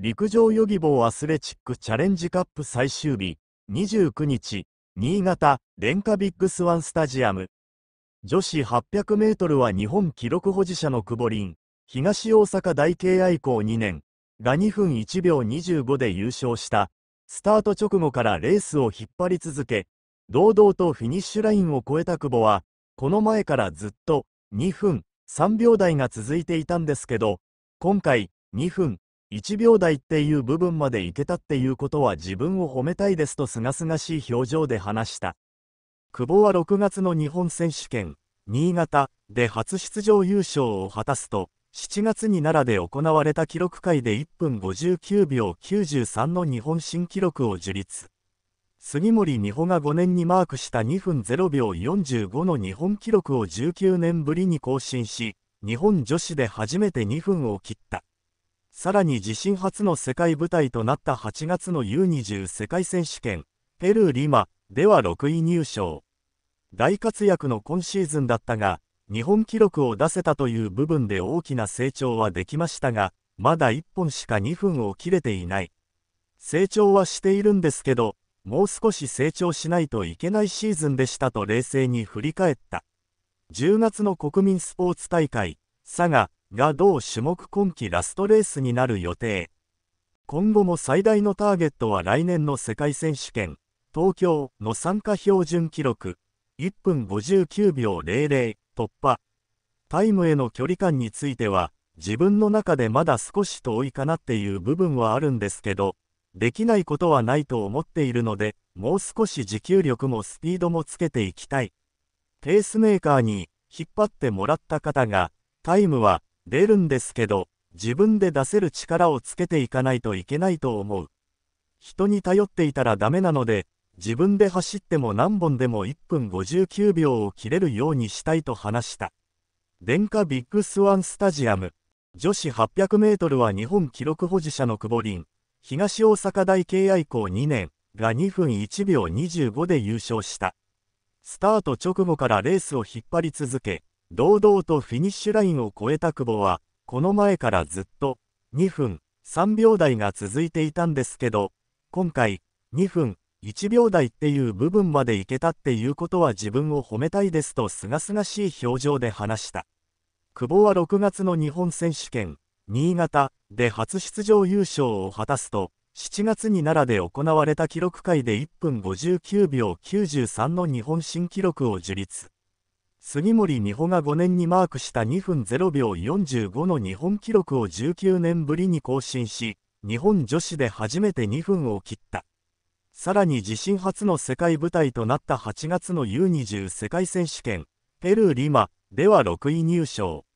陸上ヨギボーアスレチックチャレンジカップ最終日29日新潟ンカビッグスワンスタジアム女子 800m は日本記録保持者の久保凛東大阪大慶愛校2年が2分1秒25で優勝したスタート直後からレースを引っ張り続け堂々とフィニッシュラインを越えた久保はこの前からずっと2分3秒台が続いていたんですけど今回2分1秒台っていう部分までいけたっていうことは自分を褒めたいですとすがすがしい表情で話した。久保は6月の日本選手権、新潟で初出場優勝を果たすと、7月に奈良で行われた記録会で1分59秒93の日本新記録を樹立。杉森美穂が5年にマークした2分0秒45の日本記録を19年ぶりに更新し、日本女子で初めて2分を切った。さらに自身初の世界舞台となった8月の U20 世界選手権、ペルー・リマでは6位入賞。大活躍の今シーズンだったが、日本記録を出せたという部分で大きな成長はできましたが、まだ1本しか2分を切れていない。成長はしているんですけど、もう少し成長しないといけないシーズンでしたと冷静に振り返った。10月の国民スポーツ大会、佐賀、が同種目今季ラストレースになる予定。今後も最大のターゲットは来年の世界選手権、東京の参加標準記録、1分59秒00突破。タイムへの距離感については、自分の中でまだ少し遠いかなっていう部分はあるんですけど、できないことはないと思っているので、もう少し持久力もスピードもつけていきたい。ペースメーカーに引っ張ってもらった方が、タイムは出るんですけど、自分で出せる力をつけていかないといけないと思う。人に頼っていたらダメなので、自分で走っても何本でも1分59秒を切れるようにしたいと話した。電化ビッグスワンスタジアム。女子800メートルは日本記録保持者の久保林。東大阪大敬愛校2年が2分1秒25で優勝した。スタート直後からレースを引っ張り続け、堂々とフィニッシュラインを越えた久保は、この前からずっと2分3秒台が続いていたんですけど、今回2分1秒台っていう部分までいけたっていうことは自分を褒めたいですとすがすがしい表情で話した。久保は6月の日本選手権、新潟で初出場優勝を果たすと、7月に奈良で行われた記録会で1分59秒93の日本新記録を樹立。杉森美穂が5年にマークした2分0秒45の日本記録を19年ぶりに更新し、日本女子で初めて2分を切った。さらに自身初の世界舞台となった8月の U20 世界選手権、ペルー・リマでは6位入賞。